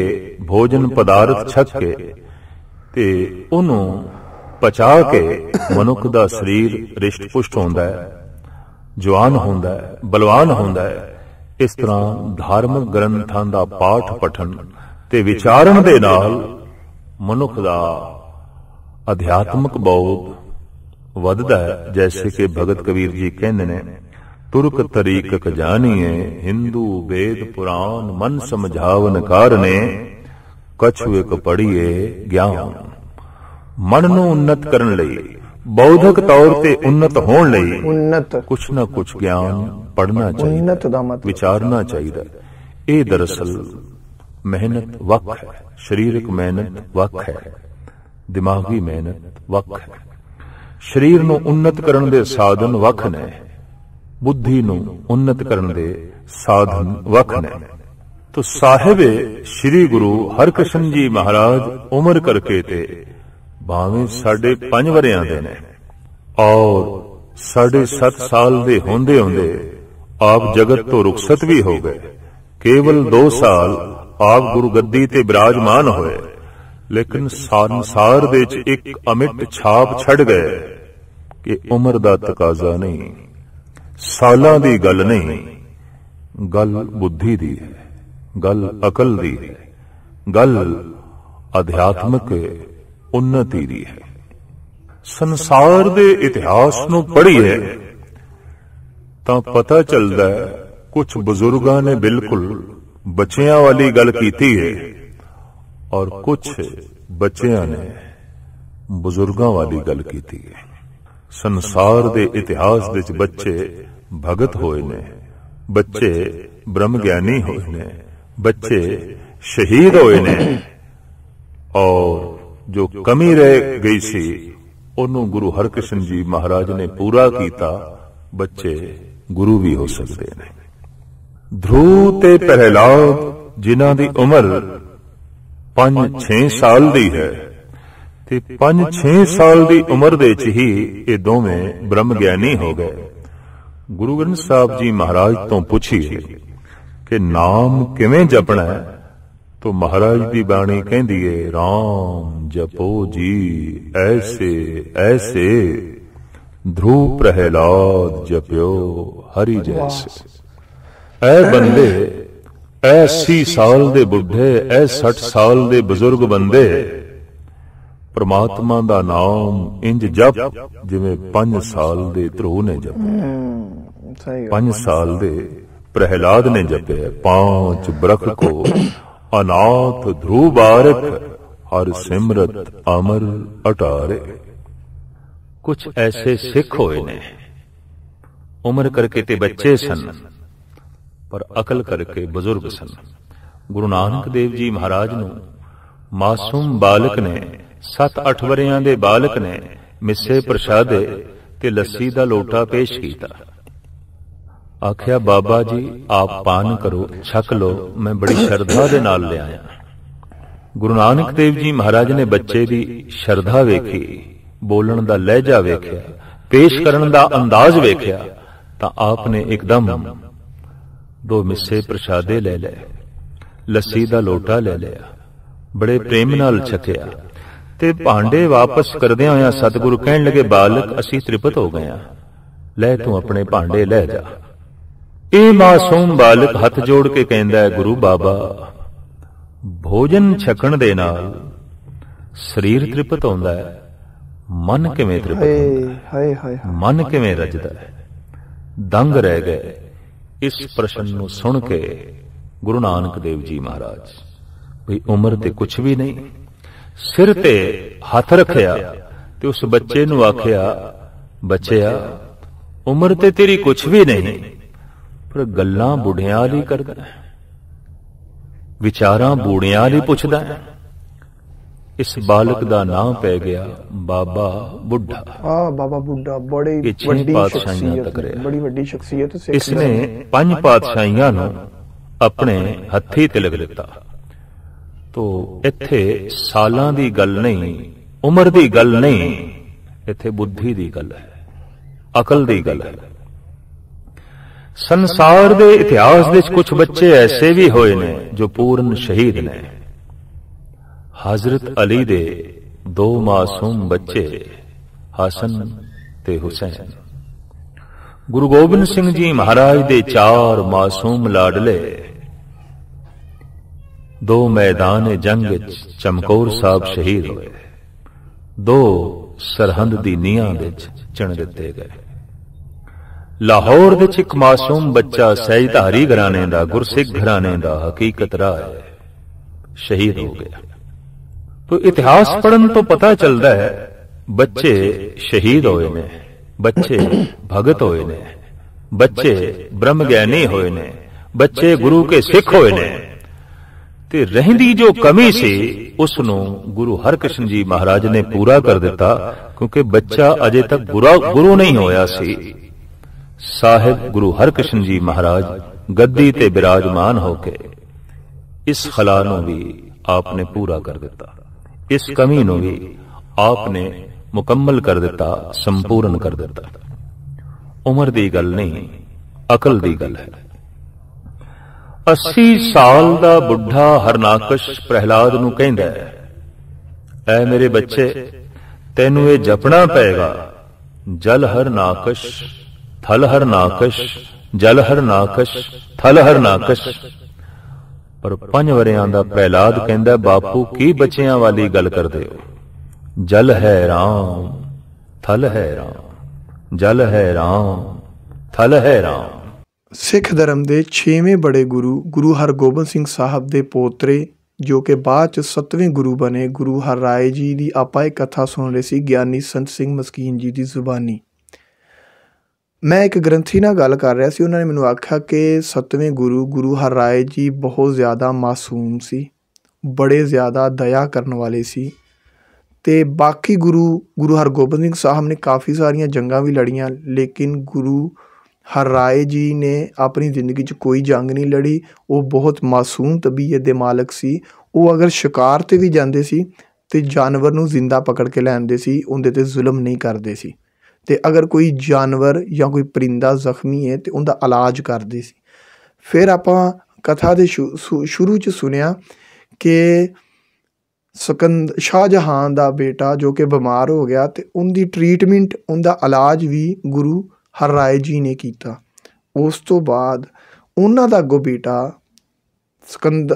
ਭੋਜਨ ਪਦਾਰਥ ਛਕ ਕੇ ਤੇ ਉਹਨੂੰ ਪਚਾ ਕੇ ਮਨੁੱਖ ਦਾ ਸਰੀਰ ਰਿਸ਼ਟ ਪੁਸ਼ਟ ਹੁੰਦਾ ਹੈ ਜਵਾਨ ਹੁੰਦਾ ਹੈ ਬਲਵਾਨ ਹੁੰਦਾ ਹੈ ਇਸ ਤਰ੍ਹਾਂ ਧਾਰਮਿਕ ਗ੍ਰੰਥਾਂ ਦਾ ਪਾਠ ਪਠਨ ਤੇ ਵਿਚਾਰਨ ਦੇ ਨਾਲ ਮਨੁੱਖ ਦਾ ਅਧਿਆਤਮਿਕ ਬੋਧ ਵੱਧਦਾ ਹੈ ਜੈਸੇ ਕਿ ਭਗਤ ਕਬੀਰ ਜੀ ਕਹਿੰਦੇ ਨੇ ਤੁਰਕ ਕ ਜਾਣੀਏ ਹਿੰਦੂ ਵੇਦ ਪੁਰਾਨ ਮਨ ਸਮਝਾਵਨ ਕਾਰਨੇ कारणे ਇੱਕ ਪੜੀਏ ਗਿਆਨ ਮਨ ਨੂੰ ਉન્નਤ ਕਰਨ ਲਈ ਬૌਧਿਕ ਤੌਰ ਤੇ ਉન્નਤ ਹੋਣ ਲਈ ਉન્નਤ ਕੁਛ ਨਾ ਕੁਛ ਗਿਆਨ ਪੜਨਾ ਚਾਹੀਦਾ ਵਿਚਾਰਨਾ ਚਾਹੀਦਾ ਇਹ ਦਰਸਲ ਮਿਹਨਤ ਵਕ ਹੈ ਸਰੀਰਕ ਮਿਹਨਤ ਵਕ ਹੈ ਦਿਮਾਗੀ ਮਿਹਨਤ ਵਕ ਹੈ ਸਰੀਰ ਨੂੰ ਉન્નਤ ਕਰਨ ਦੇ ਸਾਧਨ ਵਕ ਨੇ ਬੁੱਧੀ ਨੂੰ ਉન્નਤ ਕਰਨ ਦੇ ਸਾਧਨ ਵਖ ਨੇ ਤੋ ਸਾਹਿਬੇ ਸ੍ਰੀ ਗੁਰੂ ਹਰਕ੍ਰਿਸ਼ਨ ਜੀ ਮਹਾਰਾਜ ਉਮਰ ਕਰਕੇ ਤੇ ਬਾਵੇਂ ਸਾਡੇ 5 ਵਰਿਆਂ ਦੇ ਨੇ ਔਰ ਸਾਡੇ 7 ਸਾਲ ਦੇ ਹੁੰਦੇ ਹੁੰਦੇ ਆਪ ਜਗਤ ਤੋਂ ਰੁਖਸਤ ਵੀ ਹੋ ਗਏ ਕੇਵਲ 2 ਸਾਲ ਆਪ ਗੁਰਗੱਦੀ ਤੇ ਬਿਰਾਜਮਾਨ ਹੋਏ ਲੇਕਿਨ ਸੰਸਾਰ ਦੇ ਵਿੱਚ ਇੱਕ ਅਮਿੱਟ ਛਾਪ ਛੱਡ ਗਏ ਕਿ ਉਮਰ ਦਾ ਤਕਾਜ਼ਾ ਨਹੀਂ ਸਾਲਾਂ ਦੀ ਗੱਲ ਨਹੀਂ ਗੱਲ ਬੁੱਧੀ ਦੀ ਹੈ ਗੱਲ ਅਕਲ ਦੀ ਹੈ ਗੱਲ ਅਧਿਆਤਮਿਕ ਉન્નਤੀ ਦੀ ਹੈ ਸੰਸਾਰ ਦੇ ਇਤਿਹਾਸ ਨੂੰ ਪੜ੍ਹੀਏ ਤਾਂ ਪਤਾ ਚੱਲਦਾ ਹੈ ਕੁਝ ਬਜ਼ੁਰਗਾਂ ਨੇ ਬਿਲਕੁਲ ਬੱਚਿਆਂ ਵਾਲੀ ਗੱਲ ਕੀਤੀ ਹੈ ਔਰ ਕੁਝ ਬੱਚਿਆਂ ਨੇ ਬਜ਼ੁਰਗਾਂ ਵਾਲੀ ਗੱਲ ਕੀਤੀ ਹੈ ਸੰਸਾਰ ਦੇ ਇਤਿਹਾਸ ਵਿੱਚ ਬੱਚੇ ਭਗਤ ਹੋਏ ਨੇ ਬੱਚੇ ਬ੍ਰਹਮ ਗਿਆਨੀ ਹੋਏ ਨੇ ਬੱਚੇ ਸ਼ਹੀਦ ਹੋਏ ਨੇ ਔਰ ਜੋ ਕਮੀ ਰਹਿ ਗਈ ਸੀ ਉਹਨੂੰ ਗੁਰੂ ਹਰਕ੍ਰਿਸ਼ਨ ਜੀ ਮਹਾਰਾਜ ਨੇ ਪੂਰਾ ਕੀਤਾ ਬੱਚੇ ਗੁਰੂ ਵੀ ਹੋ ਸਕਦੇ ਨੇ ਧਰੂ ਤੇ ਪ੍ਰਹਿਲਾਦ ਜਿਨ੍ਹਾਂ ਦੀ ਉਮਰ 5-6 ਸਾਲ ਦੀ ਹੈ ਤੇ 5-6 ਸਾਲ ਦੀ ਉਮਰ ਦੇ ਚ ਹੀ ਇਹ ਦੋਵੇਂ ਬ੍ਰਹਮ ਗਿਆਨੀ ਹੋ ਗਏ ਗੁਰੂ ਗ੍ਰੰਥ ਸਾਹਿਬ ਜੀ ਮਹਾਰਾਜ ਤੋਂ ਪੁੱਛੀ ਕਿ ਨਾਮ ਕਿਵੇਂ ਜਪਣਾ ਹੈ ਤੋ ਮਹਾਰਾਜ ਦੀ ਬਾਣੀ ਕਹਿੰਦੀ ਏ RAM ਜਪੋ ਜੀ ਐਸੇ ਐਸੇ ਧਰੂ ਪ੍ਰਹਿਲਾਦ ਜਪਿਓ ਹਰੀ ਜੈਸੇ ਐ ਬੰਦੇ ਐ 80 ਸਾਲ ਦੇ ਬੁੱਢੇ ਐ 60 ਸਾਲ ਦੇ ਬਜ਼ੁਰਗ ਬੰਦੇ ਪ੍ਰਮਾਤਮਾ ਦਾ ਨਾਮ ਇੰਜ ਜਪ ਜਿਵੇਂ 5 ਸਾਲ ਦੇ ਧਰੂ ਨੇ ਜਪਿਆ ਸਹੀ 5 ਸਾਲ ਦੇ ਪ੍ਰਹਿਲਾਦ ਨੇ ਜਪਿਆ ਪਾਂਚ ਬਰਖ ਕੋ ਅਨਾਥ ਧਰੂ ਬਾਰਕ ਹਰ ਸਿਮਰਤ ਅਮਰ ਅਟਾਰੇ ਕੁਝ ਐਸੇ ਸਿੱਖ ਹੋਏ ਨੇ ਉਮਰ ਕਰਕੇ ਤੇ ਬੱਚੇ ਸਨ ਪਰ ਅਕਲ ਕਰਕੇ ਬਜ਼ੁਰਗ ਸਨ ਗੁਰੂ ਨਾਨਕ ਦੇਵ ਜੀ ਮਹਾਰਾਜ ਨੂੰ ਮਾਸੂਮ ਬਾਲਕ ਨੇ 7-8 ਵਰਿਆਂ ਦੇ ਬਾਲਕ ਨੇ ਮਿੱਸੇ ਪ੍ਰਸ਼ਾਦੇ ਤੇ ਲੱਸੀ ਦਾ ਲੋਟਾ ਪੇਸ਼ ਕੀਤਾ ਆਖਿਆ ਬਾਬਾ ਜੀ ਆਪ ਪਾਨ ਕਰੋ ਛਕ ਲੋ ਮੈਂ ਬੜੀ ਸ਼ਰਧਾ ਦੇ ਨਾਲ ਲਿਆਇਆ ਗੁਰੂ ਨਾਨਕ ਦੇਵ ਜੀ ਮਹਾਰਾਜ ਨੇ ਬੱਚੇ ਦੀ ਸ਼ਰਧਾ ਵੇਖੀ ਬੋਲਣ ਦਾ ਲਹਿਜਾ ਵੇਖਿਆ ਪੇਸ਼ ਕਰਨ ਦਾ ਅੰਦਾਜ਼ ਵੇਖਿਆ ਤਾਂ ਆਪ ਨੇ ਇੱਕਦਮ ਦੋ ਮਿੱਸੇ ਪ੍ਰਸ਼ਾਦੇ ਲੈ ਲਏ ਲੱਸੀ ਦਾ ਲੋਟਾ ਲੈ ਲਿਆ ਬੜੇ ਪ੍ਰੇਮ ਨਾਲ ਛਕਿਆ ਤੇ ਭਾਂਡੇ ਵਾਪਸ ਕਰਦੇ ਹੋਇਆ ਸਤਿਗੁਰੂ ਕਹਿਣ ਲੱਗੇ ਬਾਲਕ ਅਸੀਂ ਤ੍ਰਿਪਤ ਹੋ ਗਏ ਆ ਲੈ ਤੂੰ ਆਪਣੇ ਭਾਂਡੇ ਲੈ ਜਾ ਇਹ ਮਾਸੂਮ ਬਾਲਕ ਹੱਥ ਜੋੜ ਕੇ ਕਹਿੰਦਾ ਹੈ ਗੁਰੂ ਬਾਬਾ ਭੋਜਨ ਛਕਣ ਦੇ ਨਾਲ ਸਰੀਰ ਤ੍ਰਿਪਤ ਹੁੰਦਾ ਹੈ ਮਨ ਕਿਵੇਂ ਤ੍ਰਿਪਤ ਹੁੰਦਾ ਹਾਏ ਹਾਏ ਮਨ ਕਿਵੇਂ ਰਜਦਾ ਹੈ ਦੰਗ ਰਹਿ ਗਏ ਇਸ ਪ੍ਰਸ਼ਨ ਨੂੰ ਸੁਣ ਕੇ ਗੁਰੂ ਨਾਨਕ ਦੇਵ ਜੀ ਮਹਾਰਾਜ ਵੀ ਉਮਰ ਤੇ ਕੁਝ ਵੀ ਨਹੀਂ ਸਿਰ ਤੇ ਹੱਥ ਰੱਖਿਆ ਤੇ ਉਸ ਬੱਚੇ ਨੂੰ ਆਖਿਆ ਬੱਚਿਆ ਉਮਰ ਤੇ ਤੇਰੀ ਕੁਝ ਵੀ ਨਹੀਂ ਪਰ ਗੱਲਾਂ ਬੁਢਿਆਂ ਲਈ ਕਰਦਾ ਹੈ ਵਿਚਾਰਾਂ ਬੂੜਿਆਂ ਲਈ ਪੁੱਛਦਾ ਹੈ ਇਸ ਬਾਲਕ ਦਾ ਨਾਮ ਪੈ ਗਿਆ ਬਾਬਾ ਬੁੱਢਾ ਆ ਬਾਬਾ ਬੁੱਢਾ ਬੜੀ ਵੱਡੀ ਸ਼ਖਸੀਅਤ ਬੜੀ ਵੱਡੀ ਸ਼ਖਸੀਅਤ ਇਸ ਨੇ ਪੰਜ ਪਾਤਸ਼ਾਹੀਆਂ ਨੂੰ ਆਪਣੇ ਹੱਥੀ ਤਿਲਕ ਦਿੱਤਾ ਤੋ ਇੱਥੇ ਸਾਲਾਂ ਦੀ ਗੱਲ ਨਹੀਂ ਉਮਰ ਦੀ ਗੱਲ ਨਹੀਂ ਇੱਥੇ ਬੁੱਧੀ ਦੀ ਗੱਲ ਹੈ ਅਕਲ ਦੀ ਗੱਲ ਹੈ ਸੰਸਾਰ ਦੇ ਇਤਿਹਾਸ ਵਿੱਚ ਕੁਝ ਬੱਚੇ ਐਸੇ ਵੀ ਹੋਏ ਨੇ ਜੋ ਪੂਰਨ ਸ਼ਹੀਦ ਨੇ ਹਜ਼ਰਤ ਅਲੀ ਦੇ ਦੋ ਮਾਸੂਮ ਬੱਚੇ ਹਸਨ ਤੇ ਹੁਸੈਨ ਗੁਰੂ ਗੋਬਿੰਦ ਸਿੰਘ ਜੀ ਮਹਾਰਾਜ ਦੇ ਚਾਰ ਮਾਸੂਮ ਲਾਡਲੇ ਦੋ ਮੈਦਾਨ ਜੰਗ ਵਿੱਚ ਚਮਕੌਰ ਸਾਹਿਬ ਸ਼ਹੀਦ ਹੋਏ ਦੋ ਸਰਹੰਦ ਦੀ ਨੀਹਾਂ ਵਿੱਚ ਚਿਣ ਦਿੱਤੇ ਗਏ ਲਾਹੌਰ ਦੇ ਇੱਕ ਮਾਸੂਮ ਬੱਚਾ ਸਹਿਜਧਾਰੀ ਘਰਾਣੇ ਦਾ ਗੁਰਸਿੱਖ ਘਰਾਣੇ ਦਾ ਹਕੀਕਤ ਰਾਹ ਹੈ ਸ਼ਹੀਦ ਹੋ ਗਿਆ ਤੋ ਇਤਿਹਾਸ ਪੜਨ ਤੋਂ ਪਤਾ ਚੱਲਦਾ ਹੈ ਬੱਚੇ ਸ਼ਹੀਦ ਹੋਏ ਨੇ ਬੱਚੇ ਭਗਤ ਹੋਏ ਨੇ ਬੱਚੇ ਬ੍ਰਹਮ ਗਿਆਨੀ ਹੋਏ ਨੇ ਬੱਚੇ ਗੁਰੂ ਕੇ ਸਿੱਖ ਹੋਏ ਨੇ ਤੇ ਰਹਿੰਦੀ ਜੋ ਕਮੀ ਸੀ ਉਸ ਨੂੰ ਗੁਰੂ ਹਰਕ੍ਰਿਸ਼ਨ ਜੀ ਮਹਾਰਾਜ ਨੇ ਪੂਰਾ ਕਰ ਦਿੱਤਾ ਕਿਉਂਕਿ ਬੱਚਾ ਅਜੇ ਤੱਕ ਗੁਰੂ ਨਹੀਂ ਹੋਇਆ ਸੀ ਸਾਹਿਬ ਗੁਰੂ ਹਰਕ੍ਰਿਸ਼ਨ ਜੀ ਮਹਾਰਾਜ ਗੱਦੀ ਤੇ ਬਿਰਾਜਮਾਨ ਹੋ ਕੇ ਇਸ ਖਲਾ ਨੂੰ ਵੀ ਆਪ ਨੇ ਪੂਰਾ ਕਰ ਦਿੱਤਾ ਇਸ ਕਮੀ ਨੂੰ ਵੀ ਆਪ ਨੇ ਮੁਕੰਮਲ ਕਰ ਦਿੱਤਾ ਸੰਪੂਰਨ ਕਰ ਦਿੱਤਾ ਉਮਰ ਦੀ ਗੱਲ ਨਹੀਂ ਅਕਲ ਦੀ ਗੱਲ ਹੈ 80 ਸਾਲ ਦਾ ਬੁੱਢਾ ਹਰਨਾਕਸ਼ ਪ੍ਰਹਿਲਾਦ ਨੂੰ ਕਹਿੰਦਾ ਹੈ ਐ ਮੇਰੇ ਬੱਚੇ ਤੈਨੂੰ ਇਹ ਜਪਣਾ ਪਏਗਾ ਜਲ ਹਰਨਾਕਸ਼ ਥਲ ਹਰਨਾਕਸ਼ ਜਲ ਹਰਨਾਕਸ਼ ਥਲ ਹਰਨਾਕਸ਼ ਪਰ ਪੰਜ ਵਰਿਆਂ ਦਾ ਪ੍ਰਹਿਲਾਦ ਕਹਿੰਦਾ ਬਾਪੂ ਕੀ ਬੱਚਿਆਂ ਵਾਲੀ ਗੱਲ ਕਰਦੇ ਹੋ ਜਲ ਹੈ ਰਾਮ ਥਲ ਹੈ ਰਾਮ ਜਲ ਹੈ ਰਾਮ ਥਲ ਹੈ ਰਾਮ ਸਿੱਖ ਧਰਮ ਦੇ 6ਵੇਂ ਬੜੇ ਗੁਰੂ ਗੁਰੂ ਹਰਗੋਬਿੰਦ ਸਿੰਘ ਸਾਹਿਬ ਦੇ ਪੋਤਰੇ ਜੋ ਕਿ ਬਾਅਦ ਚ 7ਵੇਂ ਗੁਰੂ ਬਣੇ ਗੁਰੂ ਹਰ ਰਾਏ ਜੀ ਦੀ ਆਪਾਂ ਇਹ ਕਥਾ ਸੁਣ ਰਹੇ ਸੀ ਗਿਆਨੀ ਸੰਤ ਸਿੰਘ ਮਸਕੀਨ ਜੀ ਦੀ ਜ਼ੁਬਾਨੀ ਮੈਂ ਇੱਕ ਗ੍ਰੰਥੀ ਨਾਲ ਗੱਲ ਕਰ ਰਿਹਾ ਸੀ ਉਹਨਾਂ ਨੇ ਮੈਨੂੰ ਆਖਿਆ ਕਿ 7ਵੇਂ ਗੁਰੂ ਗੁਰੂ ਹਰ ਰਾਏ ਜੀ ਬਹੁਤ ਜ਼ਿਆਦਾ ਮਾਸੂਮ ਸੀ ਬੜੇ ਜ਼ਿਆਦਾ ਦਇਆ ਕਰਨ ਵਾਲੇ ਸੀ ਤੇ ਬਾਕੀ ਗੁਰੂ ਗੁਰੂ ਹਰਗੋਬਿੰਦ ਸਿੰਘ ਸਾਹਿਬ ਨੇ ਕਾਫੀ ਸਾਰੀਆਂ ਜੰਗਾਂ ਵੀ ਲੜੀਆਂ ਲੇਕਿਨ ਗੁਰੂ ਹਰ ਰਾਏ ਜੀ ਨੇ ਆਪਣੀ ਜ਼ਿੰਦਗੀ 'ਚ ਕੋਈ ਜੰਗ ਨਹੀਂ ਲੜੀ ਉਹ ਬਹੁਤ ਮਾਸੂਮ ਤਬੀਅਤ ਦੇ ਮਾਲਕ ਸੀ ਉਹ ਅਗਰ ਸ਼ਿਕਾਰ ਤੇ ਵੀ ਜਾਂਦੇ ਸੀ ਤੇ ਜਾਨਵਰ ਨੂੰ ਜ਼ਿੰਦਾ ਪਕੜ ਕੇ ਲੈਂਦੇ ਸੀ ਉਹਦੇ ਤੇ ਜ਼ੁਲਮ ਨਹੀਂ ਕਰਦੇ ਸੀ ਤੇ ਅਗਰ ਕੋਈ ਜਾਨਵਰ ਜਾਂ ਕੋਈ ਪਰਿੰਦਾ ਜ਼ਖਮੀ ਹੈ ਤੇ ਉਹਦਾ ਇਲਾਜ ਕਰਦੇ ਸੀ ਫਿਰ ਆਪਾਂ ਕਥਾ ਦੇ ਸ਼ੁਰੂ 'ਚ ਸੁਨਿਆ ਕਿ ਸਕੰਦ ਸ਼ਾਹਜਹਾਨ ਦਾ ਬੇਟਾ ਜੋ ਕਿ ਬਿਮਾਰ ਹੋ ਗਿਆ ਤੇ ਉਹਦੀ ਟ੍ਰੀਟਮੈਂਟ ਉਹਦਾ ਇਲਾਜ ਵੀ ਗੁਰੂ ਹਰ ਰਾਏ ਜੀ ਨੇ ਕੀਤਾ ਉਸ ਤੋਂ ਬਾਅਦ ਉਹਨਾਂ ਦਾ ਗੋ ਬੇਟਾ ਸਕੰਦ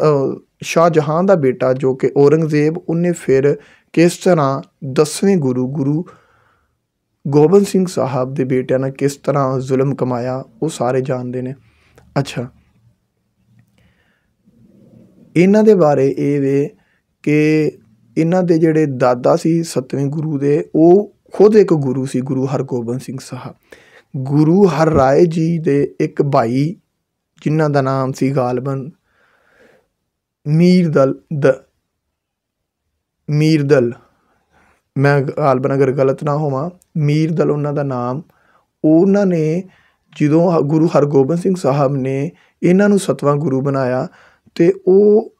ਸ਼ਾਹਜਹਾਨ ਦਾ ਬੇਟਾ ਜੋ ਕਿ ਔਰੰਗਜ਼ੇਬ ਉਹਨੇ ਫਿਰ ਕਿਸ ਤਰ੍ਹਾਂ 10ਵੇਂ ਗੁਰੂ ਗੁਰੂ ਗੋਬਿੰਦ ਸਿੰਘ ਸਾਹਿਬ ਦੇ ਬੇਟਿਆਂ ਨਾਲ ਕਿਸ ਤਰ੍ਹਾਂ ਜ਼ੁਲਮ ਕਮਾਇਆ ਉਹ ਸਾਰੇ ਜਾਣਦੇ ਨੇ ਅੱਛਾ ਇਹਨਾਂ ਦੇ ਬਾਰੇ ਇਹ ਵੇ ਕਿ ਇਹਨਾਂ ਦੇ ਜਿਹੜੇ ਦਾਦਾ ਸੀ ਸਤਵੇਂ ਗੁਰੂ ਦੇ ਉਹ ਖੁਦ ਇੱਕ ਗੁਰੂ ਸੀ ਗੁਰੂ ਹਰਗੋਬਿੰਦ ਸਿੰਘ ਸਾਹਿਬ ਗੁਰੂ ਹਰ ਰਾਏ ਜੀ ਦੇ ਇੱਕ ਭਾਈ ਜਿਨ੍ਹਾਂ ਦਾ ਨਾਮ ਸੀ ਗਾਲਬਨ ਮੀਰਦਲ ਦ ਮੀਰਦਲ ਮੈਂ ਗਾਲਬਨ ਅਗਰ ਗਲਤ ਨਾ ਹੋਵਾਂ ਮੀਰਦਲ ਉਹਨਾਂ ਦਾ ਨਾਮ ਉਹਨਾਂ ਨੇ ਜਦੋਂ ਗੁਰੂ ਹਰਗੋਬਿੰਦ ਸਿੰਘ ਸਾਹਿਬ ਨੇ ਇਹਨਾਂ ਨੂੰ ਸਤਵਾਂ ਗੁਰੂ ਬਣਾਇਆ ਤੇ ਉਹ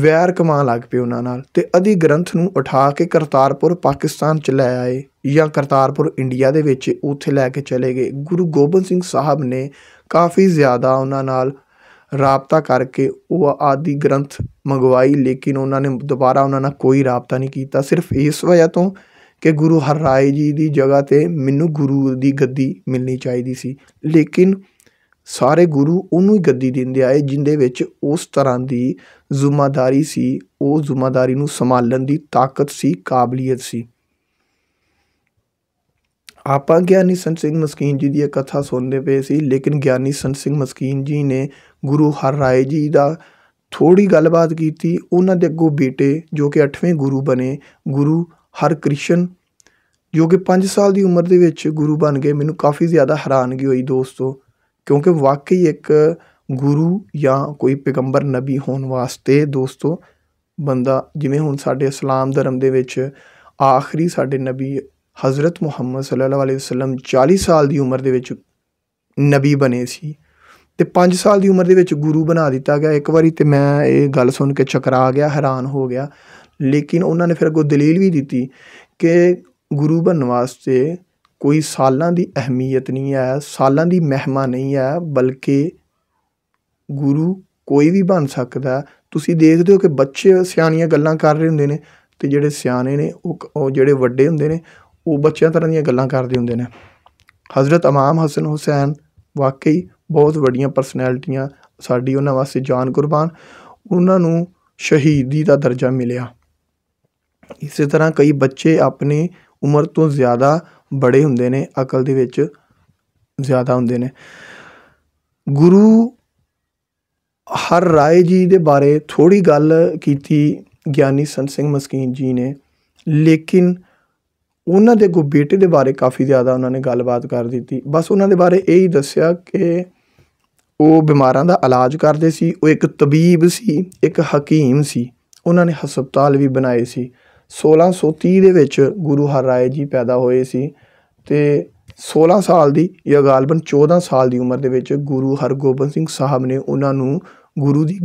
ਵੈਰ ਕਮਾਂ ਲੱਗ ਪਏ ਉਹਨਾਂ ਨਾਲ ਤੇ ਅਧੀ ਗ੍ਰੰਥ ਨੂੰ ਉਠਾ ਕੇ ਕਰਤਾਰਪੁਰ ਪਾਕਿਸਤਾਨ ਚ ਲੈ ਆਏ ਜਾਂ ਕਰਤਾਰਪੁਰ ਇੰਡੀਆ ਦੇ ਵਿੱਚ ਉੱਥੇ ਲੈ ਕੇ ਚਲੇ ਗਏ ਗੁਰੂ ਗੋਬਿੰਦ ਸਿੰਘ ਸਾਹਿਬ ਨੇ ਕਾਫੀ ਜ਼ਿਆਦਾ ਉਹਨਾਂ ਨਾਲ ਰਾਬਤਾ ਕਰਕੇ ਉਹ ਆਦੀ ਗ੍ਰੰਥ ਮੰਗਵਾਈ ਲੇਕਿਨ ਉਹਨਾਂ ਨੇ ਦੁਬਾਰਾ ਉਹਨਾਂ ਨਾਲ ਕੋਈ ਰਾਬਤਾ ਨਹੀਂ ਕੀਤਾ ਸਿਰਫ ਇਸ ਵਜ੍ਹਾ ਤੋਂ ਕਿ ਗੁਰੂ ਹਰਰਾਏ ਜੀ ਦੀ ਜਗ੍ਹਾ ਤੇ ਮੈਨੂੰ ਗੁਰੂ ਦੀ ਗੱਦੀ ਮਿਲਣੀ ਚਾਹੀਦੀ ਸੀ ਲੇਕਿਨ ਸਾਰੇ ਗੁਰੂ ਉਹਨੂੰ ਹੀ ਗੱਦੀ ਦਿੰਦੇ ਆਏ ਜਿੰਦੇ ਵਿੱਚ ਉਸ ਤਰ੍ਹਾਂ ਦੀ ਜ਼ਿੰਮੇਵਾਰੀ ਸੀ ਉਹ ਜ਼ਿੰਮੇਵਾਰੀ ਨੂੰ ਸੰਭਾਲਣ ਦੀ ਤਾਕਤ ਸੀ ਕਾਬਲੀਅਤ ਸੀ ਆਪਾਂ ਗਿਆਨੀ ਸੰਤ ਸਿੰਘ ਮਸਕੀਨ ਜੀ ਦੀ ਕਥਾ ਸੁਣਦੇ ਪਏ ਸੀ ਲੇਕਿਨ ਗਿਆਨੀ ਸੰਤ ਸਿੰਘ ਮਸਕੀਨ ਜੀ ਨੇ ਗੁਰੂ ਹਰ ਰਾਏ ਜੀ ਦਾ ਥੋੜੀ ਗੱਲਬਾਤ ਕੀਤੀ ਉਹਨਾਂ ਦੇ ਅੱਗੋਂ ਬੇਟੇ ਜੋ ਕਿ 8ਵੇਂ ਗੁਰੂ ਬਣੇ ਗੁਰੂ ਹਰ ਕ੍ਰਿਸ਼ਨ ਜੋ ਕਿ 5 ਸਾਲ ਦੀ ਉਮਰ ਦੇ ਵਿੱਚ ਗੁਰੂ ਬਣ ਗਏ ਮੈਨੂੰ ਕਾਫੀ ਜ਼ਿਆਦਾ ਹੈਰਾਨਗੀ ਹੋਈ ਦੋਸਤੋ ਕਿਉਂਕਿ ਵਾਕਈ ਇੱਕ ਗੁਰੂ ਜਾਂ ਕੋਈ ਪੈਗੰਬਰ ਨਬੀ ਹੋਣ ਵਾਸਤੇ ਦੋਸਤੋ ਬੰਦਾ ਜਿਵੇਂ ਹੁਣ ਸਾਡੇ ਇਸਲਾਮ ਧਰਮ ਦੇ ਵਿੱਚ ਆਖਰੀ ਸਾਡੇ ਨਬੀ حضرت ਮੁਹੰਮਦ ਸੱਲੱਲਾਹੁ ਅਲੈਹਿ ਵਸੱਲਮ 40 ਸਾਲ ਦੀ ਉਮਰ ਦੇ ਵਿੱਚ ਨਬੀ ਬਣੇ ਸੀ ਤੇ 5 ਸਾਲ ਦੀ ਉਮਰ ਦੇ ਵਿੱਚ ਗੁਰੂ ਬਣਾ ਦਿੱਤਾ ਗਿਆ ਇੱਕ ਵਾਰੀ ਤੇ ਮੈਂ ਇਹ ਗੱਲ ਸੁਣ ਕੇ ਚਕਰਾ ਗਿਆ ਹੈਰਾਨ ਹੋ ਗਿਆ ਲੇਕਿਨ ਉਹਨਾਂ ਨੇ ਫਿਰ ਅੱਗੋਂ ਦਲੀਲ ਵੀ ਦਿੱਤੀ ਕਿ ਗੁਰੂ ਬਣਨ ਵਾਸਤੇ ਕੋਈ ਸਾਲਾਂ ਦੀ ਅਹਿਮੀਅਤ ਨਹੀਂ ਹੈ ਸਾਲਾਂ ਦੀ ਮਹਿਮਾ ਨਹੀਂ ਹੈ ਬਲਕਿ ਗੁਰੂ ਕੋਈ ਵੀ ਬਣ ਸਕਦਾ ਤੁਸੀਂ ਦੇਖਦੇ ਹੋ ਕਿ ਬੱਚੇ ਸਿਆਣੀਆਂ ਗੱਲਾਂ ਕਰ ਰਹੇ ਹੁੰਦੇ ਨੇ ਤੇ ਜਿਹੜੇ ਸਿਆਣੇ ਨੇ ਉਹ ਜਿਹੜੇ ਵੱਡੇ ਹੁੰਦੇ ਨੇ ਉਹ ਬੱਚਿਆਂ ਤਰ੍ਹਾਂ ਦੀਆਂ ਗੱਲਾਂ ਕਰਦੇ ਹੁੰਦੇ ਨੇ ਹਜ਼ਰਤ ਇਮਾਮ ਹਸਨ ਹੁਸੈਨ ਵਾਕਈ ਬਹੁਤ ਵੱਡੀਆਂ ਪਰਸਨੈਲਿਟੀਆਂ ਸਾਡੀ ਉਹਨਾਂ ਵਾਸਤੇ ਜਾਨ ਕੁਰਬਾਨ ਉਹਨਾਂ ਨੂੰ ਸ਼ਹੀਦੀ ਦਾ ਦਰਜਾ ਮਿਲਿਆ ਇਸੇ ਤਰ੍ਹਾਂ ਕਈ ਬੱਚੇ ਆਪਣੀ ਉਮਰ ਤੋਂ ਜ਼ਿਆਦਾ ਬੜੇ ਹੁੰਦੇ ਨੇ ਅਕਲ ਦੇ ਵਿੱਚ ਜ਼ਿਆਦਾ ਹੁੰਦੇ ਨੇ ਗੁਰੂ ਹਰ ਰਾਏ ਜੀ ਦੇ ਬਾਰੇ ਥੋੜੀ ਗੱਲ ਕੀਤੀ ਗਿਆਨੀ ਸੰਤ ਸਿੰਘ ਮਸਕੀਨ ਜੀ ਨੇ ਲੇਕਿਨ ਉਹਨਾਂ ਦੇ ਕੋ ਬੇਟੇ ਦੇ ਬਾਰੇ ਕਾਫੀ ਜ਼ਿਆਦਾ ਉਹਨਾਂ ਨੇ ਗੱਲਬਾਤ ਕਰ ਦਿੱਤੀ ਬਸ ਉਹਨਾਂ ਦੇ ਬਾਰੇ ਇਹ ਹੀ ਦੱਸਿਆ ਕਿ ਉਹ ਬਿਮਾਰਾਂ ਦਾ ਇਲਾਜ ਕਰਦੇ ਸੀ ਉਹ ਇੱਕ ਤਬੀਬ ਸੀ ਇੱਕ ਹਕੀਮ ਸੀ ਉਹਨਾਂ ਨੇ ਹਸਪਤਾਲ ਵੀ ਬਣਾਏ ਸੀ 1630 ਦੇ ਵਿੱਚ ਗੁਰੂ ਹਰਿ ਜੀ ਪੈਦਾ ਹੋਏ ਸੀ ਤੇ 16 ਸਾਲ ਦੀ ਜਾਂ ਗਾਲਬਨ 14 ਸਾਲ ਦੀ ਉਮਰ ਦੇ ਵਿੱਚ ਗੁਰੂ ਹਰਗੋਬਿੰਦ ਸਿੰਘ ਸਾਹਿਬ ਨੇ ਉਹਨਾਂ ਨੂੰ ਗੁਰੂ ਦੀ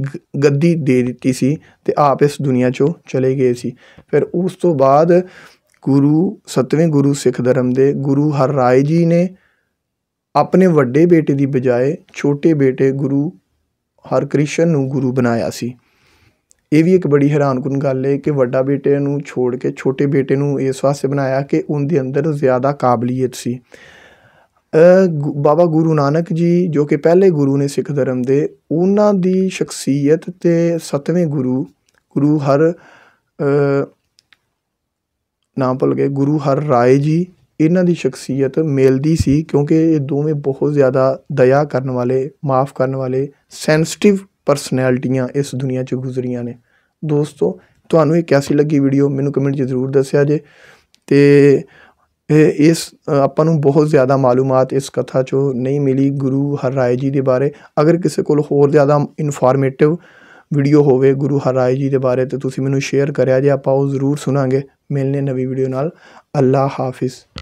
ਗੱਦੀ ਦੇ ਦਿੱਤੀ ਸੀ ਤੇ ਆਪ ਇਸ ਦੁਨੀਆ ਚੋਂ ਚਲੇ ਗਏ ਸੀ ਫਿਰ ਉਸ ਤੋਂ ਬਾਅਦ ਗੁਰੂ ਸਤਵੇਂ ਗੁਰੂ ਸਿੱਖ ਧਰਮ ਦੇ ਗੁਰੂ ਹਰ ਰਾਏ ਜੀ ਨੇ ਆਪਣੇ ਵੱਡੇ ਬੇਟੇ ਦੀ ਬਜਾਏ ਛੋਟੇ ਬੇਟੇ ਗੁਰੂ ਹਰਕ੍ਰਿਸ਼ਨ ਨੂੰ ਗੁਰੂ ਬਣਾਇਆ ਸੀ ਇਹ ਵੀ ਇੱਕ ਬੜੀ ਹੈਰਾਨਕੁਨ ਗੱਲ ਹੈ ਕਿ ਵੱਡਾ ਬੇਟੇ ਨੂੰ ਛੋੜ ਕੇ ਛੋਟੇ ਬੇਟੇ ਨੂੰ ਇਸ ਵਾਸਤੇ ਬਣਾਇਆ ਕਿ ਉਹਦੇ ਅੰਦਰ ਜ਼ਿਆਦਾ ਕਾਬਲੀਅਤ ਸੀ ਬਾਬਾ ਗੁਰੂ ਨਾਨਕ ਜੀ ਜੋ ਕਿ ਪਹਿਲੇ ਗੁਰੂ ਨੇ ਸਿੱਖ ਧਰਮ ਦੇ ਉਹਨਾਂ ਦੀ ਸ਼ਖਸੀਅਤ ਤੇ ਸਤਵੇਂ ਗੁਰੂ ਗੁਰੂ ਹਰ ਨਾਮ ਭੁੱਲ ਗਏ ਗੁਰੂ ਹਰ ਰਾਏ ਜੀ ਇਹਨਾਂ ਦੀ ਸ਼ਖਸੀਅਤ ਮਿਲਦੀ ਸੀ ਕਿਉਂਕਿ ਇਹ ਦੋਵੇਂ ਬਹੁਤ ਜ਼ਿਆਦਾ ਦਇਆ ਕਰਨ ਵਾਲੇ ਮਾਫ ਕਰਨ ਵਾਲੇ ਸੈਂਸਿਟਿਵ ਪਰਸਨੈਲਿਟੀਆਂ ਇਸ ਦੁਨੀਆ 'ਚ ਗੁਜ਼ਰੀਆਂ ਨੇ ਦੋਸਤੋ ਤੁਹਾਨੂੰ ਇਹ ਕੈਸੀ ਲੱਗੀ ਵੀਡੀਓ ਮੈਨੂੰ ਕਮੈਂਟ 'ਚ ਜ਼ਰੂਰ ਦੱਸਿਆ ਜੇ ਤੇ ਇਸ ਆਪਾਂ ਨੂੰ ਬਹੁਤ ਜ਼ਿਆਦਾ ਮਾਲੂਮਾਤ ਇਸ ਕਥਾ ਚੋਂ ਨਹੀਂ ਮਿਲੀ ਗੁਰੂ ਹਰਰਾਏ ਜੀ ਦੇ ਬਾਰੇ ਅਗਰ ਕਿਸੇ ਕੋਲ ਹੋਰ ਜ਼ਿਆਦਾ ਇਨਫੋਰਮੇਟਿਵ ਵੀਡੀਓ ਹੋਵੇ ਗੁਰੂ ਹਰਰਾਏ ਜੀ ਦੇ ਬਾਰੇ ਤੇ ਤੁਸੀਂ ਮੈਨੂੰ ਸ਼ੇਅਰ ਕਰਿਆ ਜੇ ਆਪਾਂ ਉਹ ਜ਼ਰੂਰ ਸੁਣਾਂਗੇ ਮਿਲਨੇ ਨਵੀਂ ਵੀਡੀਓ ਨਾਲ ਅੱਲਾ ਹਾਫਿਜ਼